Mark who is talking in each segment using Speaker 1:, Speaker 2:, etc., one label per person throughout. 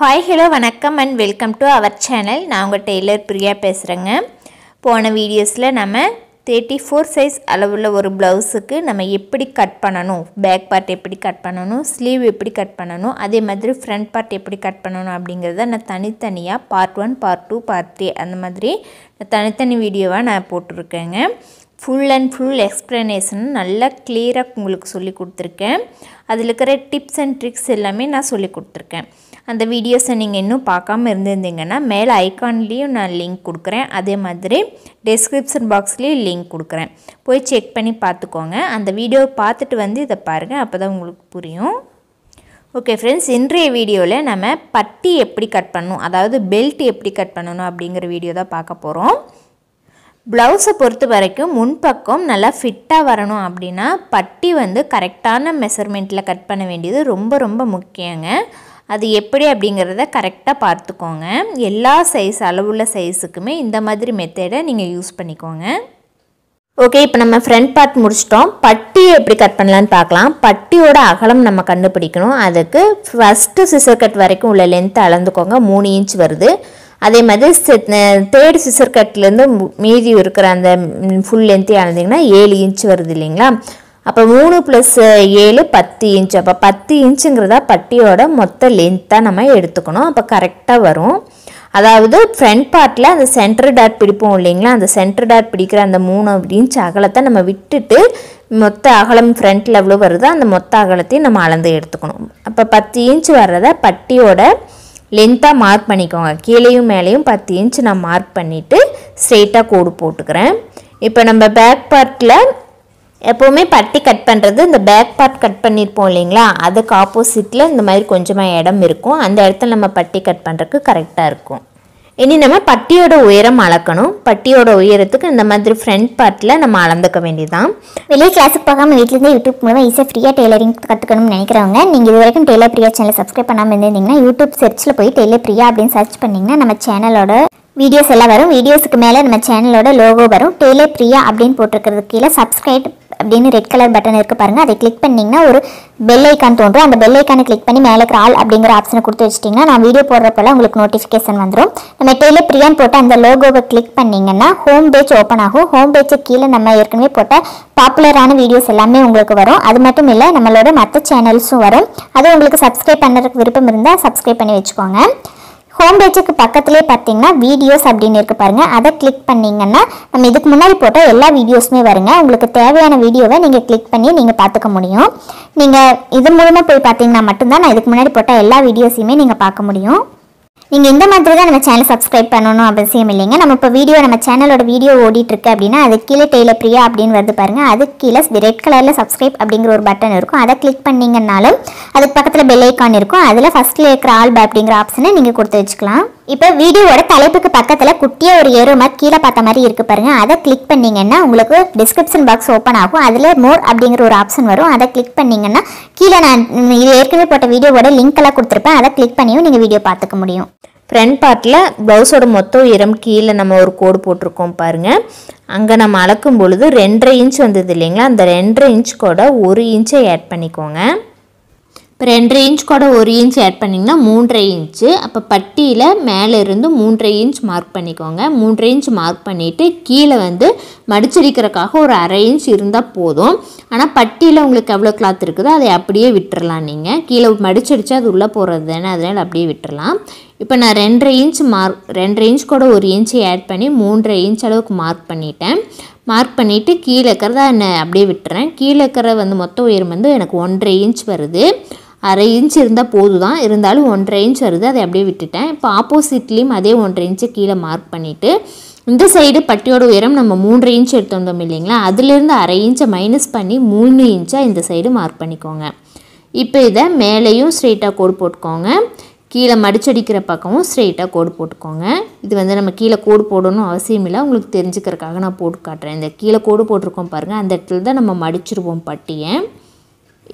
Speaker 1: hi hello வணக்கம் and welcome to our channel நான் உங்கள் டெய்லர் பிரியா பேசுகிறேங்க போன வீடியோஸில் நம்ம தேர்ட்டி ஃபோர் சைஸ் அளவுள்ள ஒரு ப்ளவுஸுக்கு நம்ம எப்படி கட் பண்ணணும் பேக் பார்ட் எப்படி கட் பண்ணணும் ஸ்லீவ் எப்படி கட் பண்ணணும் அதே மாதிரி ஃப்ரண்ட் பார்ட் எப்படி கட் பண்ணணும் அப்படிங்கிறத நான் தனித்தனியாக part one part two part three அந்த மாதிரி தனித்தனி வீடியோவாக நான் போட்டிருக்கேங்க ஃபுல் அண்ட் ஃபுல் எக்ஸ்ப்ளனேஷன் நல்லா கிளியராக உங்களுக்கு சொல்லி கொடுத்துருக்கேன் அதில் இருக்கிற டிப்ஸ் அண்ட் ட்ரிக்ஸ் எல்லாமே நான் சொல்லி கொடுத்துருக்கேன் அந்த வீடியோஸை நீங்கள் இன்னும் பார்க்காம இருந்திருந்தீங்கன்னா மேலே ஐக்கான்லேயும் நான் லிங்க் கொடுக்குறேன் அதே மாதிரி டெஸ்கிரிப்ஷன் பாக்ஸ்லேயும் லிங்க் கொடுக்குறேன் போய் செக் பண்ணி பார்த்துக்கோங்க அந்த வீடியோவை பார்த்துட்டு வந்து இதை பாருங்கள் அப்போ தான் உங்களுக்கு புரியும் ஓகே ஃப்ரெண்ட்ஸ் இன்றைய வீடியோவில் நம்ம பட்டி எப்படி கட் பண்ணணும் அதாவது பெல்ட் எப்படி கட் பண்ணணும் அப்படிங்கிற வீடியோ தான் பார்க்க போகிறோம் ப்ளவுஸை பொறுத்த வரைக்கும் முன்பக்கம் நல்லா ஃபிட்டாக வரணும் அப்படின்னா பட்டி வந்து கரெக்டான மெஷர்மெண்ட்டில் கட் பண்ண வேண்டியது ரொம்ப ரொம்ப முக்கியங்க அது எப்படி அப்படிங்கிறத கரெக்டாக பார்த்துக்கோங்க எல்லா சைஸ் அளவுள்ள சைஸுக்குமே இந்த மாதிரி மெத்தடை நீங்கள் யூஸ் பண்ணிக்கோங்க ஓகே இப்போ நம்ம ஃப்ரண்ட் பார்ட் முடிச்சிட்டோம் பட்டியை எப்படி கட் பண்ணலான்னு பார்க்கலாம் பட்டியோட அகலம் நம்ம கண்டுபிடிக்கணும் அதுக்கு ஃபஸ்ட்டு சிசர் கட் வரைக்கும் உள்ள லென்த் அளந்துக்கோங்க மூணு இன்ச் வருது அதே மாதிரி தேர்ட் சிசர் கட்லேருந்து மீதி இருக்கிற அந்த ஃபுல் லென்த்தே அளந்தீங்கன்னா ஏழு இன்ச் வருது இல்லைங்களா அப்போ மூணு ப்ளஸ் ஏழு பத்து இன்ச் அப்போ பத்து இன்ச்சுங்கிறதா பட்டியோட மொத்த லென்த்தாக நம்ம எடுத்துக்கணும் அப்போ கரெக்டாக வரும் அதாவது ஃப்ரண்ட் பார்ட்டில் அந்த சென்டர் டாட் பிடிப்போம் இல்லைங்களா அந்த சென்டர் டாட் பிடிக்கிற அந்த மூணு இன்ச் அகலத்தை நம்ம விட்டுட்டு மொத்த அகலம் ஃப்ரண்ட்டில் எவ்வளோ வருதோ அந்த மொத்த அகலத்தையும் நம்ம அளந்து எடுத்துக்கணும் அப்போ பத்து இன்ச் வர்றதை பட்டியோட லென்த்தாக மார்க் பண்ணிக்கோங்க கீழேயும் மேலேயும் பத்து இன்ச் நான் மார்க் பண்ணிவிட்டு ஸ்ட்ரெயிட்டாக கோடு போட்டுக்கிறேன் இப்போ நம்ம பேக் பார்ட்டில் எப்போவுமே பட்டி கட் பண்ணுறது இந்த பேக் பார்ட் கட் பண்ணியிருப்போம் இல்லைங்களா அதுக்கு ஆப்போசிட்டில் இந்த மாதிரி கொஞ்சமாக இடம் இருக்கும் அந்த இடத்துல நம்ம பட்டி கட் பண்ணுறதுக்கு கரெக்டாக இருக்கும் இனி நம்ம பட்டியோட உயரம் அளக்கணும்
Speaker 2: பட்டியோட உயரத்துக்கு இந்த மாதிரி ஃப்ரண்ட் பார்ட்டில் நம்ம அளந்துக்க வேண்டியதான் வெளியே கிளாஸுக்கு போகாமல் வீட்டிலேருந்து யூடியூப் மூலமாக ஈஸியாக ஃப்ரீயாக டெய்லரிங் கற்றுக்கணும்னு நினைக்கிறவங்க நீங்கள் இது வரைக்கும் டெய்லர் பிரியா சேனலில் சப்ஸ்கிரைப் பண்ணாமல் இருந்தீங்கன்னா யூடியூப் செர்ச்சில் போய் டெய்லர் பிரியா அப்படின்னு சர்ச் பண்ணிங்கன்னா நம்ம சேனலோட வீடியோஸ் எல்லாம் வரும் வீடியோஸுக்கு மேலே நம்ம சேனலோட லோகோ வரும் டெய்லர் பிரியா அப்படின்னு போட்டிருக்கிறது கீழே சப்ஸ்கிரைப் அப்படின்னு ரெட் கலர் பட்டன் இருக்குது பாருங்கள் அதை கிளிக் பண்ணிங்கன்னா ஒரு பெல் ஐக்கான் தோன்றும் அந்த பெல் ஐக்கானை கிளிக் பண்ணி மேலே இருக்கிற அப்படிங்கிற ஆப்ஷனை கொடுத்து வச்சிட்டிங்கன்னா நான் வீடியோ போடுறப்போல உங்களுக்கு நோட்டிஃபிகேஷன் வந்துடும் நம்ம டெய்லி பிரியான் போட்டு அந்த லோகோவை கிளிக் பண்ணிங்கன்னா ஹோம் பேஜ் ஓப்பன் ஆகும் ஹோம் பேஜை கீழே நம்ம ஏற்கனவே போட்ட பாப்புலரான வீடியோஸ் எல்லாமே உங்களுக்கு வரும் அது மட்டும் இல்லை நம்மளோட மற்ற சேனல்ஸும் வரும் அதுவும் உங்களுக்கு சப்ஸ்கிரைப் பண்ணுறதுக்கு விருப்பம் இருந்தால் சப்ஸ்கிரைப் பண்ணி வச்சுக்கோங்க ஹோம் பேஜுக்கு பக்கத்துலேயே பார்த்தீங்கன்னா வீடியோஸ் அப்படின்னு இருக்குது பாருங்கள் அதை கிளிக் பண்ணிங்கன்னா நம்ம இதுக்கு முன்னாடி போட்ட எல்லா வீடியோஸுமே வருங்க உங்களுக்கு தேவையான வீடியோவை நீங்கள் கிளிக் பண்ணி நீங்கள் பார்த்துக்க முடியும் நீங்கள் இது மூலமாக போய் பார்த்தீங்கன்னா மட்டும்தான் நான் இதுக்கு முன்னாடி போட்ட எல்லா வீடியோஸையுமே நீங்கள் பார்க்க முடியும் நீங்கள் இந்த மாதிரி தான் நம்ம சேனல் சப்ஸ்கிரைப் பண்ணணும் அவசியம் இல்லைங்க நம்ம இப்போ வீடியோ நம்ம சேனலோட வீடியோ ஓடிட்டுருக்கு அப்படின்னா அது கீழே டெய்லர் பிரியா அப்படின்னு வந்து பாருங்கள் அது கீழே ரெட் கலரில் சப்ஸ்கிரைப் அப்படிங்கிற ஒரு பட்டன் இருக்கும் அதை கிளிக் பண்ணிங்கன்னாலும் அதுக்கு பக்கத்தில் பெல் ஐக்கான் இருக்கும் அதில் ஃபஸ்ட்டில் இருக்கிற ஆல்பா அப்படிங்கிற ஆப்ஷனை நீங்கள் கொடுத்து வச்சுக்கலாம் இப்போ வீடியோவோட தலைப்புக்கு பக்கத்தில் குட்டியாக ஒரு எருமை கீழே பார்த்த மாதிரி இருக்குது பாருங்கள் அதை கிளிக் பண்ணிங்கன்னா உங்களுக்கு டிஸ்கிரிப்ஷன் பாக்ஸ் ஓப்பன் ஆகும் அதில் மோர் அப்படிங்கிற ஒரு ஆப்ஷன் வரும் அதை கிளிக் பண்ணிங்கன்னா கீழே நான் இது ஏற்கனவே போட்ட வீடியோவோட லிங்க் எல்லாம் கொடுத்துருப்பேன் அதை கிளிக் பண்ணியும் நீங்கள் வீடியோ பார்த்துக்க முடியும் ஃப்ரண்ட் பார்ட்டில் ப்ளவுஸோட மொத்த உயரம் கீழே நம்ம ஒரு கோடு போட்டிருக்கோம்
Speaker 1: பாருங்கள் அங்கே நம்ம அளக்கும் பொழுது ரெண்டரை இன்ச் வந்தது இல்லைங்களா அந்த ரெண்டரை இன்ச் கூட ஒரு இன்ச்சை ஆட் பண்ணிக்கோங்க இப்போ ரெண்டரை இன்ச் கூட ஒரு இன்ச் ஆட் பண்ணிங்கன்னா மூன்றரை இன்ச்சு அப்போ பட்டியில் மேலே இருந்து மூன்றரை இன்ச் மார்க் பண்ணிக்கோங்க மூன்றரை இன்ச் மார்க் பண்ணிவிட்டு கீழே வந்து மடிச்சடிக்கிறக்காக ஒரு அரை இன்ச் இருந்தால் போதும் ஆனால் பட்டியில் உங்களுக்கு எவ்வளோ கிளாத் இருக்குதோ அதை அப்படியே விட்டுறலாம் நீங்கள் கீழே மடிச்சடிச்சா அது உள்ளே போகிறது தானே அதனால் அப்படியே விட்டுறலாம் இப்போ நான் ரெண்டரை இன்ச் மார்க் ரெண்டரை இன்ச் கூட ஒரு இன்ச்சு ஆட் பண்ணி மூன்றரை இன்ச் அளவுக்கு மார்க் பண்ணிட்டேன் மார்க் பண்ணிவிட்டு கீழே இருக்கிறத நான் அப்படியே விட்டுறேன் கீழே இருக்கிற வந்து மொத்த உயரம் வந்து எனக்கு ஒன்றரை இன்ச் வருது அரை இன்ச் இருந்தால் போதும் தான் இருந்தாலும் ஒன்றரை இன்ச் வருது அதை அப்படியே விட்டுட்டேன் இப்போ ஆப்போசிட்லேயும் அதே ஒன்றரை இன்ச்சு கீழே மார்க் பண்ணிவிட்டு இந்த சைடு பட்டியோட உயரம் நம்ம மூன்று இன்ச் எடுத்துருந்தோம் இல்லைங்களா அதுலேருந்து அரை இன்ச்சை மைனஸ் பண்ணி மூணு இன்ச்சாக இந்த சைடு மார்க் பண்ணிக்கோங்க இப்போ இதை மேலேயும் ஸ்ட்ரெயிட்டாக கோடு போட்டுக்கோங்க கீழே மடிச்சடிக்கிற பக்கமும் ஸ்ட்ரெயிட்டாக கோடு போட்டுக்கோங்க இது வந்து நம்ம கீழே கோடு போடணும் அவசியம் இல்லை உங்களுக்கு தெரிஞ்சுக்கிறதுக்காக நான் போட்டு காட்டுறேன் இந்த கீழே கோடு போட்டிருக்கோம் பாருங்கள் அந்த இடத்துல தான் நம்ம மடிச்சிருவோம் பட்டியை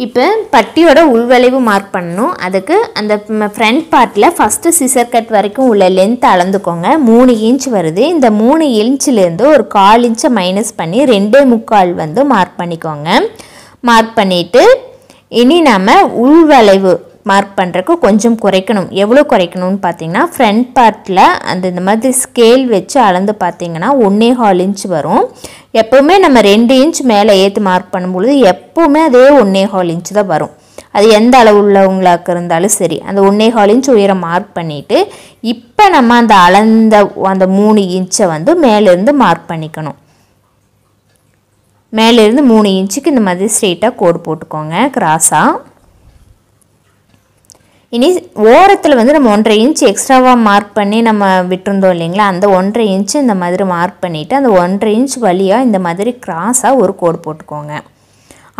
Speaker 1: இப்போ பட்டியோட உள்வளைவு மார்க் பண்ணணும் அதுக்கு அந்த ஃப்ரண்ட் பார்ட்டில் ஃபஸ்ட்டு சிசர் கட் வரைக்கும் உள்ள லென்த் அளந்துக்கோங்க மூணு இன்ச் வருது இந்த மூணு இன்ச்சிலேருந்து ஒரு கால் இன்ச்சை மைனஸ் பண்ணி ரெண்டே முக்கால் வந்து மார்க் பண்ணிக்கோங்க மார்க் பண்ணிவிட்டு இனி நம்ம உள்வளைவு மார்க் பண்ணுறக்கு கொஞ்சம் குறைக்கணும் எவ்வளோ குறைக்கணும்னு பார்த்தீங்கன்னா ஃப்ரண்ட் பார்ட்டில் அந்த இந்த மாதிரி ஸ்கேல் வச்சு அளந்து பார்த்தீங்கன்னா ஒன்றே ஹால் இன்ச் வரும் எப்போவுமே நம்ம ரெண்டு இன்ச் மேலே ஏற்று மார்க் பண்ணும்பொழுது எப்போவுமே அதே ஒன்றே ஹால் இன்ச் தான் வரும் அது எந்த அளவு உள்ளவங்களாக இருந்தாலும் சரி அந்த ஒன்றே ஹால் இன்ச் உயரம் மார்க் பண்ணிவிட்டு இப்போ நம்ம அந்த அளந்த அந்த மூணு இன்ச்சை வந்து மேலேருந்து மார்க் பண்ணிக்கணும் மேலேருந்து மூணு இன்ச்சுக்கு இந்த மாதிரி ஸ்ட்ரெயிட்டாக கோடு போட்டுக்கோங்க கிராஸாக இனி ஓரத்தில் வந்து நம்ம ஒன்றரை இன்ச் எக்ஸ்ட்ராவாக மார்க் பண்ணி நம்ம விட்டுருந்தோம் இல்லைங்களா அந்த ஒன்றரை இன்ச்சு இந்த மாதிரி மார்க் பண்ணிவிட்டு அந்த ஒன்றரை இன்ச் வழியாக இந்த மாதிரி கிராஸாக ஒரு கோடு போட்டுக்கோங்க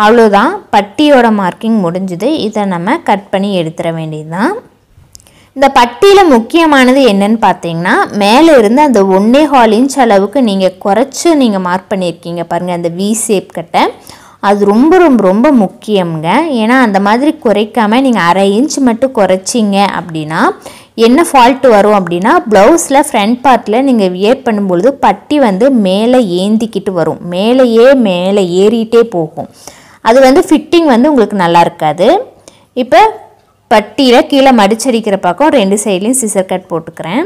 Speaker 1: அவ்வளோதான் பட்டியோட மார்க்கிங் முடிஞ்சுது இதை நம்ம கட் பண்ணி எடுத்துட வேண்டியது தான் இந்த பட்டியில் முக்கியமானது என்னன்னு பார்த்தீங்கன்னா மேலே இருந்து அந்த ஒன்றே ஹால் இன்ச் அளவுக்கு நீங்கள் குறைச்சி நீங்கள் மார்க் பண்ணியிருக்கீங்க பாருங்கள் அந்த வி ஷேப் கட்டை அது ரொம்ப ரொம்ப ரொம்ப முக்கியங்க ஏன்னா அந்த மாதிரி குறைக்காமல் நீங்கள் அரை இன்ச் மட்டும் குறைச்சிங்க அப்படின்னா என்ன ஃபால்ட்டு வரும் அப்படின்னா ப்ளவுஸில் ஃப்ரண்ட் பார்ட்டில் நீங்கள் வியர் பண்ணும்பொழுது பட்டி வந்து மேலே ஏந்திக்கிட்டு வரும் மேலேயே மேலே ஏறிட்டே போகும் அது வந்து ஃபிட்டிங் வந்து உங்களுக்கு நல்லா இருக்காது இப்போ பட்டியில் கீழே மடிச்சடிக்கிற பக்கம் ரெண்டு சைட்லேயும் சிசர் கட் போட்டுக்கிறேன்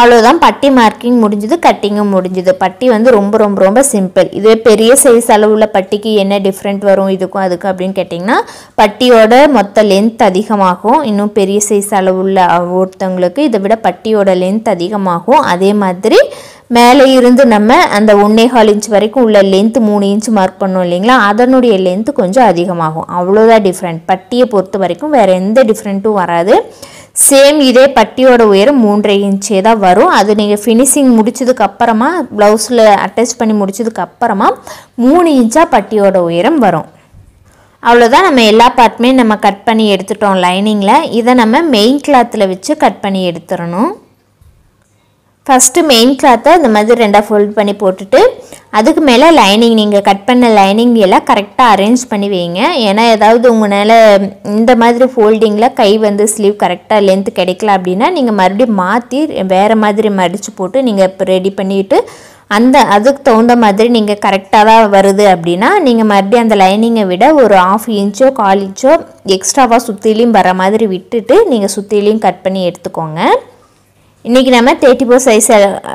Speaker 1: அவ்வளோதான் பட்டி மார்க்கிங் முடிஞ்சது கட்டிங்கும் முடிஞ்சது பட்டி வந்து ரொம்ப ரொம்ப ரொம்ப சிம்பிள் இதே பெரிய சைஸ் அளவுள்ள பட்டிக்கு என்ன டிஃப்ரெண்ட் வரும் இதுக்கும் அதுக்கும் அப்படின்னு கேட்டிங்கன்னா பட்டியோட மொத்த லென்த் அதிகமாகும் இன்னும் பெரிய சைஸ் அளவுள்ள ஒருத்தவங்களுக்கு இதை விட பட்டியோட லென்த் அதிகமாகும் அதே மாதிரி மேலே இருந்து நம்ம அந்த ஒன்றே கால் இன்ச் வரைக்கும் உள்ள லென்த்து மூணு இன்ச் மார்க் பண்ணோம் இல்லைங்களா அதனுடைய லென்த்து கொஞ்சம் அதிகமாகும் அவ்வளோதான் டிஃப்ரெண்ட் பட்டியை பொறுத்த வரைக்கும் வேறு எந்த டிஃப்ரெண்ட்டும் வராது சேம் இதே பட்டியோட உயரம் மூன்றரை இன்ச்சே தான் வரும் அது நீங்கள் ஃபினிஷிங் முடிச்சதுக்கப்புறமா ப்ளவுஸில் அட்டாச் பண்ணி முடிச்சதுக்கப்புறமா மூணு இன்ச்சாக பட்டியோட உயரம் வரும் அவ்வளோதான் நம்ம எல்லா பார்ட்டுமே நம்ம கட் பண்ணி எடுத்துட்டோம் லைனிங்கில் இதை நம்ம மெயின் கிளாத்தில் வச்சு கட் பண்ணி எடுத்துடணும் ஃபஸ்ட்டு மெயின் கிளாத்தை இந்த மாதிரி ரெண்டாக ஃபோல்ட் பண்ணி போட்டுட்டு அதுக்கு மேலே லைனிங் நீங்கள் கட் பண்ண லைனிங் எல்லாம் கரெக்டாக அரேஞ்ச் பண்ணி வைங்க ஏன்னா ஏதாவது உங்களால் இந்த மாதிரி ஃபோல்டிங்கில் கை வந்து ஸ்லீவ் கரெக்டாக லென்த்து கிடைக்கல அப்படின்னா நீங்கள் மறுபடியும் மாற்றி வேறு மாதிரி மடித்து போட்டு நீங்கள் இப்போ ரெடி பண்ணிவிட்டு அந்த அதுக்கு தகுந்த மாதிரி நீங்கள் கரெக்டாக தான் வருது அப்படின்னா நீங்கள் மறுபடியும் அந்த லைனிங்கை விட ஒரு ஆஃப் இன்ச்சோ கால் இன்ச்சோ எக்ஸ்ட்ராவாக சுற்றிலையும் வர மாதிரி விட்டுட்டு நீங்கள் சுற்றிலையும் கட் பண்ணி எடுத்துக்கோங்க இன்றைக்கி நம்ம தேர்ட்டி ஃபோர் சைஸ்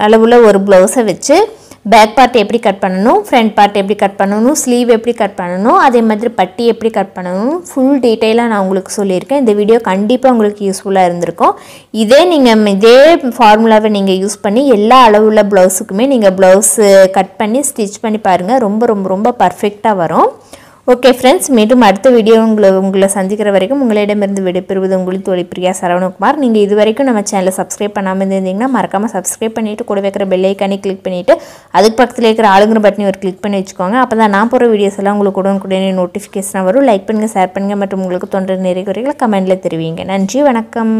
Speaker 1: அளவில் ஒரு ப்ளவுஸை வச்சு பேக் பார்ட் எப்படி கட் பண்ணணும் ஃப்ரண்ட் பார்ட் எப்படி கட் பண்ணணும் ஸ்லீவ் எப்படி கட் பண்ணணும் அதே மாதிரி பட்டி எப்படி கட் பண்ணணும் ஃபுல் டீட்டெயிலாக நான் உங்களுக்கு சொல்லியிருக்கேன் இந்த வீடியோ கண்டிப்பாக உங்களுக்கு யூஸ்ஃபுல்லாக இருந்திருக்கும் இதே நீங்கள் இதே ஃபார்முலாவை நீங்கள் யூஸ் பண்ணி எல்லா அளவுள்ள ப்ளவுஸுக்குமே நீங்கள் ப்ளவுஸு கட் பண்ணி ஸ்டிச் பண்ணி பாருங்கள் ரொம்ப ரொம்ப ரொம்ப பர்ஃபெக்டாக வரும் ஓகே ஃப்ரெண்ட்ஸ் மீண்டும் அடுத்த வீடியோ உங்களை உங்களை சந்திக்கிற வரைக்கும் உங்களிடமிருந்து விடைபெறுவது உங்களுக்கு தோழி பிரியா சரவணகுமார் நீங்கள் இது வரைக்கும் நம்ம சேனலை சப்ஸ்கிரைப் பண்ணாமல் இருந்தீங்கன்னா மறக்காமல் சப்ஸ்கிரைப் பண்ணிவிட்டு கூட வைக்கிற பெல்லைக்கானே கிளிக் பண்ணிவிட்டு அதுக்கு பக்கத்தில் இருக்கிற ஆளுங்கிற பட்டினி ஒரு கிளிக் பண்ணி வச்சுக்கோங்க அப்போ தான் நான் போகிற வீடியோஸ் எல்லாம் உங்களுக்கு உடனுக்குடனே நோட்டிஃபிகேஷனாக வரும் லைக் பண்ணுங்கள் ஷேர் பண்ணுங்கள் மற்றும் உங்களுக்கு தொண்டர் நிறைய குறைகளை கமெண்ட்டில் தெரிவிங்க நன்றி வணக்கம்